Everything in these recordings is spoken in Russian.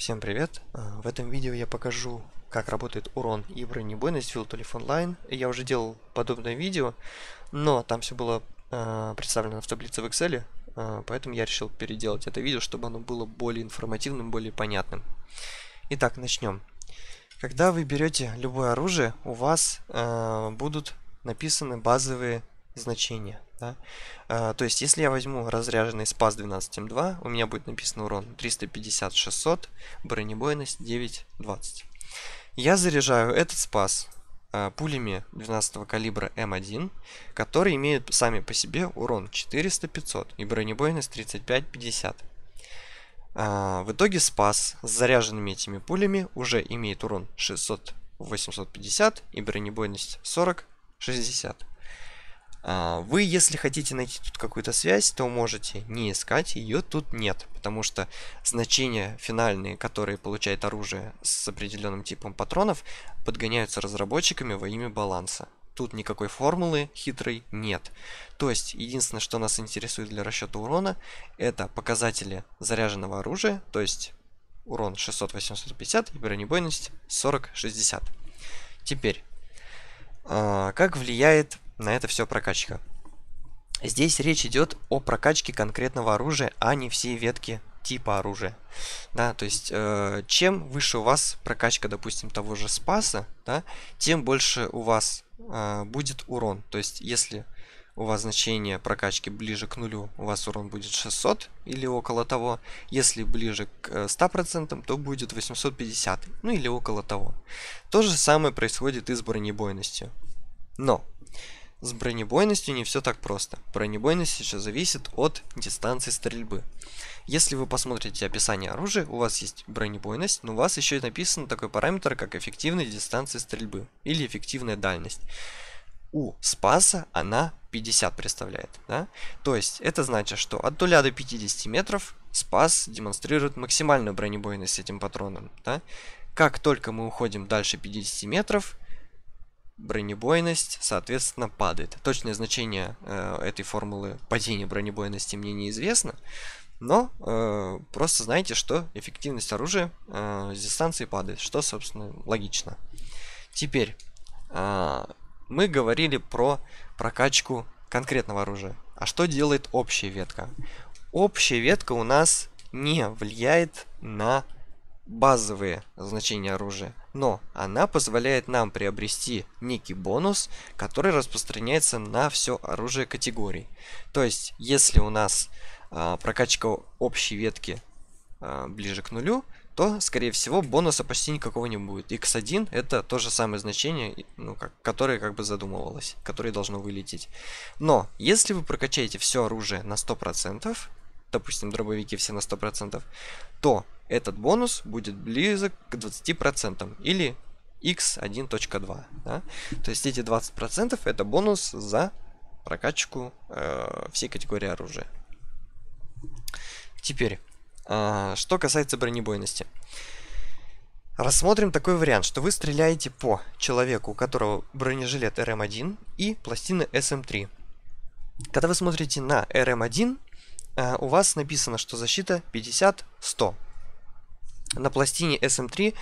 Всем привет! Э, в этом видео я покажу, как работает урон и бронебойность в Virtualif Online. Я уже делал подобное видео, но там все было э, представлено в таблице в Excel, э, поэтому я решил переделать это видео, чтобы оно было более информативным, более понятным. Итак, начнем. Когда вы берете любое оружие, у вас э, будут написаны базовые значение. Да? А, то есть, если я возьму разряженный спас 12М2, у меня будет написано урон 350-600, бронебойность 9-20. Я заряжаю этот спас а, пулями 12 калибра М1, которые имеют сами по себе урон 400-500 и бронебойность 35-50. А, в итоге спас с заряженными этими пулями уже имеет урон 600-850 и бронебойность 40-60. А, вы, если хотите найти тут какую-то связь, то можете не искать, ее тут нет, потому что значения финальные, которые получает оружие с определенным типом патронов, подгоняются разработчиками во имя баланса. Тут никакой формулы хитрой нет. То есть, единственное, что нас интересует для расчета урона, это показатели заряженного оружия, то есть урон 600-850 и бронебойность 40-60. Теперь, а, как влияет на это все прокачка. Здесь речь идет о прокачке конкретного оружия, а не всей ветки типа оружия. Да, то есть, э, чем выше у вас прокачка, допустим, того же спаса, да, тем больше у вас э, будет урон. То есть, если у вас значение прокачки ближе к нулю, у вас урон будет 600 или около того. Если ближе к 100%, э, то будет 850, ну или около того. То же самое происходит и с бронебойностью. Но с бронебойностью не все так просто. Бронебойность еще зависит от дистанции стрельбы. Если вы посмотрите описание оружия, у вас есть бронебойность, но у вас еще и написан такой параметр, как эффективная дистанция стрельбы или эффективная дальность. У спаса она 50 представляет. Да? То есть это значит, что от 0 до 50 метров спас демонстрирует максимальную бронебойность этим патроном. Да? Как только мы уходим дальше 50 метров, бронебойность, соответственно, падает. Точное значение э, этой формулы падения бронебойности мне неизвестно, но э, просто знаете, что эффективность оружия э, с дистанции падает, что, собственно, логично. Теперь, э, мы говорили про прокачку конкретного оружия. А что делает общая ветка? Общая ветка у нас не влияет на базовые значения оружия но она позволяет нам приобрести некий бонус, который распространяется на все оружие категорий. То есть, если у нас э, прокачка общей ветки э, ближе к нулю, то, скорее всего, бонуса почти никакого не будет. x1 это то же самое значение, ну, как, которое как бы задумывалось, которое должно вылететь. Но, если вы прокачаете все оружие на 100%, допустим, дробовики все на 100%, то этот бонус будет близок к 20% или x1.2. Да? То есть эти 20% это бонус за прокачку э, всей категории оружия. Теперь, э, что касается бронебойности. Рассмотрим такой вариант, что вы стреляете по человеку, у которого бронежилет rm 1 эм и пластины sm 3 эм Когда вы смотрите на rm 1 эм Э, у вас написано, что защита 50-100. На пластине SM3 эм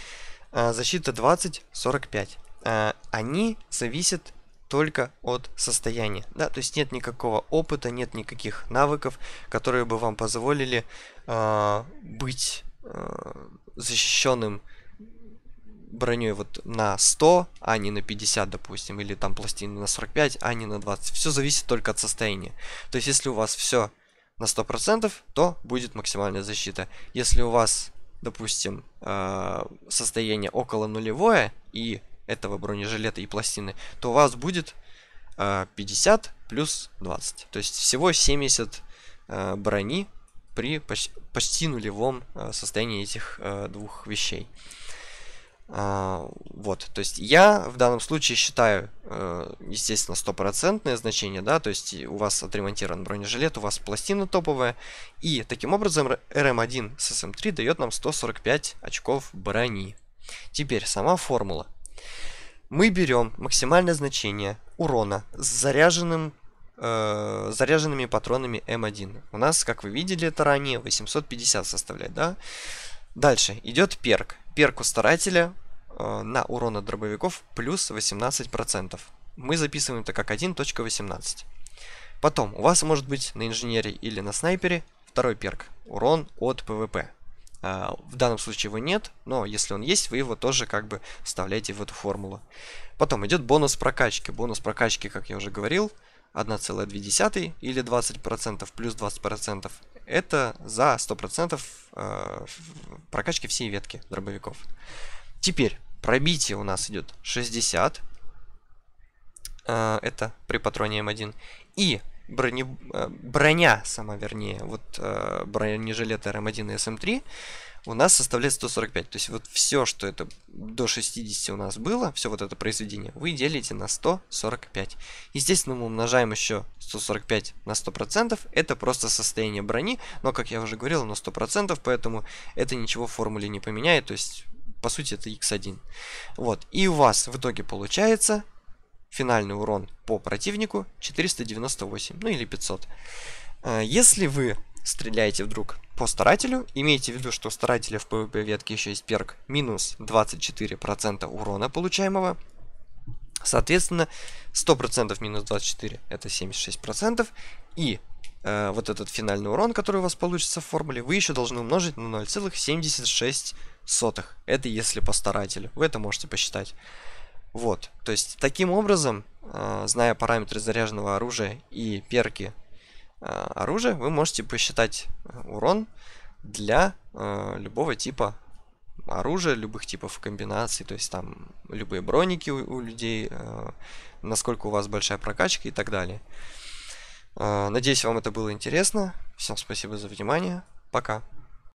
э, защита 20-45. Э, они зависят только от состояния. Да? То есть нет никакого опыта, нет никаких навыков, которые бы вам позволили быть защищенным броней вот на 100, а не на 50, допустим, или там пластины на 45, а не на 20. Все зависит только от состояния. То есть если у вас все на 100%, то будет максимальная защита. Если у вас, допустим, э, состояние около нулевое и этого бронежилета и пластины, то у вас будет 50 э, плюс 20. То есть всего 70 э, брони при почти нулевом состоянии этих двух вещей. А, вот, то есть я в данном случае считаю, э, естественно, стопроцентное значение, да, то есть у вас отремонтирован бронежилет, у вас пластина топовая, и таким образом RM1 с SM3 дает нам 145 очков брони. Теперь сама формула. Мы берем максимальное значение урона с заряженным э, заряженными патронами М1. У нас, как вы видели это ранее, 850 составляет, да? Дальше идет перк перку старателя э, на урон от дробовиков плюс 18%. Мы записываем это как 1.18. Потом, у вас может быть на инженере или на снайпере второй перк. Урон от ПВП. Э, в данном случае его нет, но если он есть, вы его тоже как бы вставляете в эту формулу. Потом идет бонус прокачки. Бонус прокачки, как я уже говорил, 1,2 или 20%, плюс 20%. Это за 100% э, прокачки всей ветки дробовиков. Теперь пробитие у нас идет 60. Э, это при патроне М1. Эм и брони, э, броня сама, вернее, вот бронежилеты РМ1 эм и СМ3 у нас составляет 145. То есть вот все, что это до 60 у нас было, все вот это произведение, вы делите на 145. Естественно, мы умножаем еще 145 на 100%. Это просто состояние брони, но, как я уже говорил, на 100%, поэтому это ничего в формуле не поменяет. То есть, по сути, это x1. Вот. И у вас в итоге получается финальный урон по противнику 498, ну или 500. Э, если вы стреляете вдруг по старателю. Имейте в виду, что у старателя в PvP ветке еще есть перк минус 24% урона получаемого. Соответственно, 100% минус 24 это 76%. И э, вот этот финальный урон, который у вас получится в формуле, вы еще должны умножить на 0,76. Это если по старателю. Вы это можете посчитать. Вот. То есть таким образом, э, зная параметры заряженного оружия и перки Э, оружия вы можете посчитать э, урон для э, любого типа оружия, любых типов комбинаций, то есть там любые броники у, у людей, насколько у вас большая прокачка и так далее. Надеюсь, вам это было интересно. Всем спасибо за внимание. Пока.